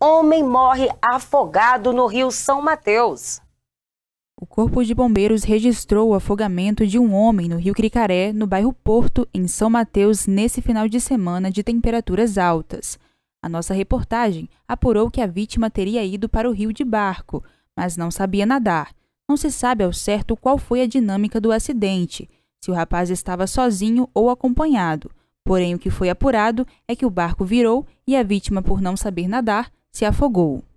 Homem morre afogado no rio São Mateus. O Corpo de Bombeiros registrou o afogamento de um homem no Rio Cricaré, no bairro Porto, em São Mateus, nesse final de semana de temperaturas altas. A nossa reportagem apurou que a vítima teria ido para o rio de barco, mas não sabia nadar. Não se sabe ao certo qual foi a dinâmica do acidente, se o rapaz estava sozinho ou acompanhado. Porém, o que foi apurado é que o barco virou e a vítima, por não saber nadar, se afogou.